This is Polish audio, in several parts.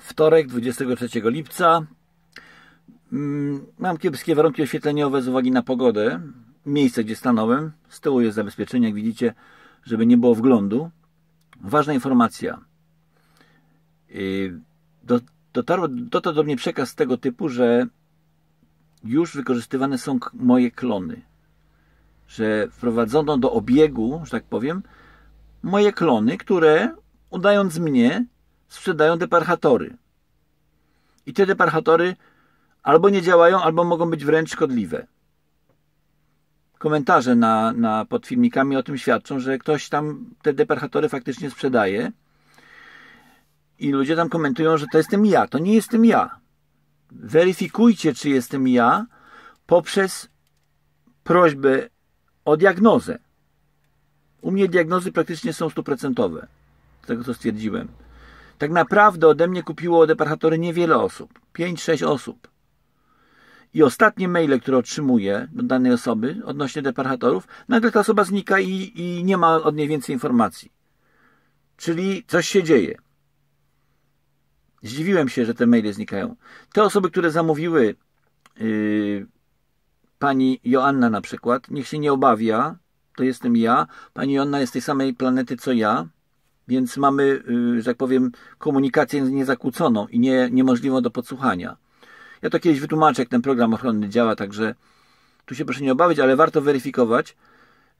Wtorek, 23 lipca. Mm, mam kiepskie warunki oświetleniowe z uwagi na pogodę. Miejsce, gdzie stanąłem. Z tyłu jest zabezpieczenie, jak widzicie, żeby nie było wglądu. Ważna informacja. Y, dotarł, dotarł do mnie przekaz tego typu, że już wykorzystywane są moje klony. Że wprowadzono do obiegu, że tak powiem, moje klony, które udając mnie, sprzedają deparchatory. I te deparchatory albo nie działają, albo mogą być wręcz szkodliwe. Komentarze na, na, pod filmikami o tym świadczą, że ktoś tam te deparchatory faktycznie sprzedaje i ludzie tam komentują, że to jestem ja. To nie jestem ja. Weryfikujcie, czy jestem ja poprzez prośbę o diagnozę. U mnie diagnozy praktycznie są stuprocentowe, z tego co stwierdziłem. Tak naprawdę ode mnie kupiło departatory niewiele osób. 5-6 osób. I ostatnie maile, które otrzymuję od danej osoby odnośnie departatorów, nagle ta osoba znika i, i nie ma od niej więcej informacji. Czyli coś się dzieje. Zdziwiłem się, że te maile znikają. Te osoby, które zamówiły yy, pani Joanna na przykład, niech się nie obawia, to jestem ja. Pani Joanna jest tej samej planety co ja. Więc mamy, y, że tak powiem, komunikację niezakłóconą i nie, niemożliwą do podsłuchania. Ja to kiedyś wytłumaczę, jak ten program ochronny działa, także tu się proszę nie obawiać, ale warto weryfikować.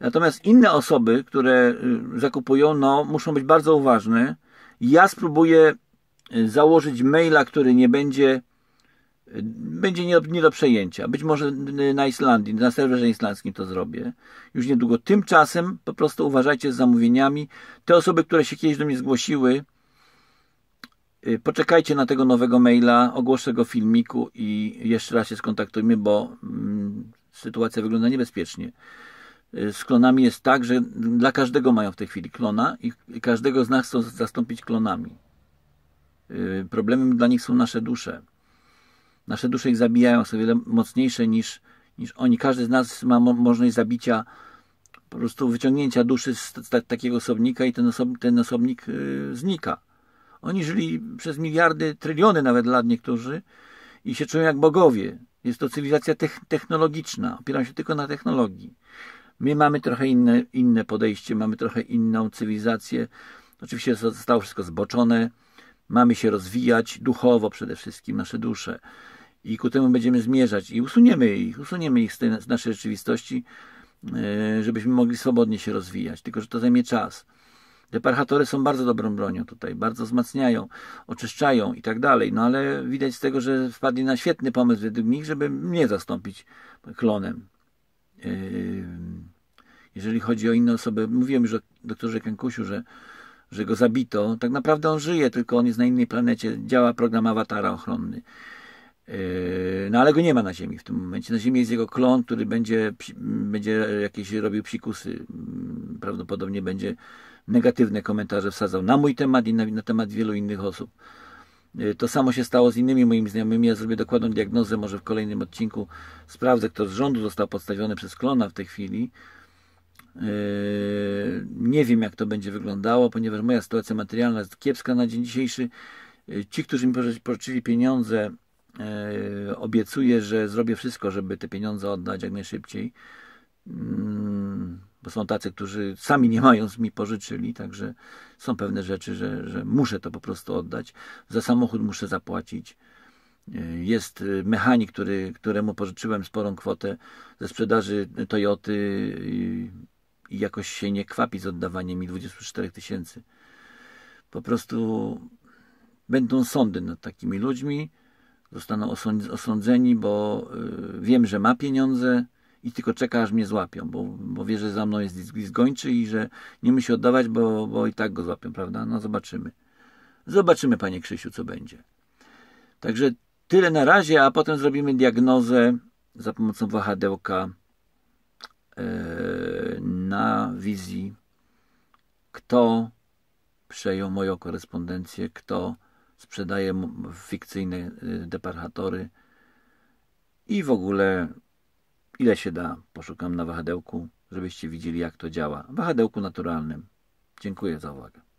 Natomiast inne osoby, które y, zakupują, no, muszą być bardzo uważne. Ja spróbuję y, założyć maila, który nie będzie będzie nie do, nie do, przejęcia. Być może na Islandii, na serwerze islandzkim to zrobię już niedługo. Tymczasem po prostu uważajcie z zamówieniami. Te osoby, które się kiedyś do mnie zgłosiły, y, poczekajcie na tego nowego maila, ogłoszę go w filmiku i jeszcze raz się skontaktujmy, bo mm, sytuacja wygląda niebezpiecznie. Y, z klonami jest tak, że dla każdego mają w tej chwili klona i każdego z nas chcą zastąpić klonami. Y, problemem dla nich są nasze dusze. Nasze dusze ich zabijają, są wiele mocniejsze niż, niż oni. Każdy z nas ma mo możliwość zabicia, po prostu wyciągnięcia duszy z takiego osobnika i ten, osobnik, ten osobnik yy, znika. Oni żyli przez miliardy, tryliony nawet lat niektórzy i się czują jak bogowie. Jest to cywilizacja technologiczna, opiera się tylko na technologii. My mamy trochę inne, inne podejście, mamy trochę inną cywilizację. Oczywiście zostało wszystko zboczone, Mamy się rozwijać duchowo przede wszystkim, nasze dusze. I ku temu będziemy zmierzać i usuniemy ich, usuniemy ich z, tej, z naszej rzeczywistości, e, żebyśmy mogli swobodnie się rozwijać. Tylko, że to zajmie czas. Deparchatory są bardzo dobrą bronią tutaj, bardzo wzmacniają, oczyszczają i tak dalej. No ale widać z tego, że wpadli na świetny pomysł według nich, żeby mnie zastąpić klonem. E, jeżeli chodzi o inne osoby, mówiłem już o doktorze Kękusiu, że że go zabito. Tak naprawdę on żyje, tylko on jest na innej planecie. Działa program awatara ochronny. E, no ale go nie ma na Ziemi w tym momencie. Na Ziemi jest jego klon, który będzie, będzie jakieś robił psikusy. Mm, prawdopodobnie będzie negatywne komentarze wsadzał na mój temat i na, na temat wielu innych osób. E, to samo się stało z innymi moimi znajomymi. Ja zrobię dokładną diagnozę, może w kolejnym odcinku sprawdzę, kto z rządu został podstawiony przez klona w tej chwili. Yy, nie wiem, jak to będzie wyglądało, ponieważ moja sytuacja materialna jest kiepska na dzień dzisiejszy. Yy, ci, którzy mi pożyczyli pieniądze, yy, obiecuję, że zrobię wszystko, żeby te pieniądze oddać jak najszybciej. Bo są tacy, którzy sami nie mając mi pożyczyli, także są pewne rzeczy, że, że muszę to po prostu oddać. Za samochód muszę zapłacić. Jest mechanik, który, któremu pożyczyłem sporą kwotę ze sprzedaży Toyoty i jakoś się nie kwapi z oddawaniem mi 24 tysięcy. Po prostu będą sądy nad takimi ludźmi, zostaną osądzeni, bo y, wiem, że ma pieniądze i tylko czeka, aż mnie złapią, bo, bo wie, że za mną jest zgończy i że nie musi oddawać, bo, bo i tak go złapią, prawda? No zobaczymy. Zobaczymy, panie Krzysiu, co będzie. Także tyle na razie, a potem zrobimy diagnozę za pomocą wahadełka y, wizji, kto przejął moją korespondencję, kto sprzedaje fikcyjne y, deparchatory i w ogóle ile się da, poszukam na wahadełku, żebyście widzieli jak to działa. Wahadełku naturalnym. Dziękuję za uwagę.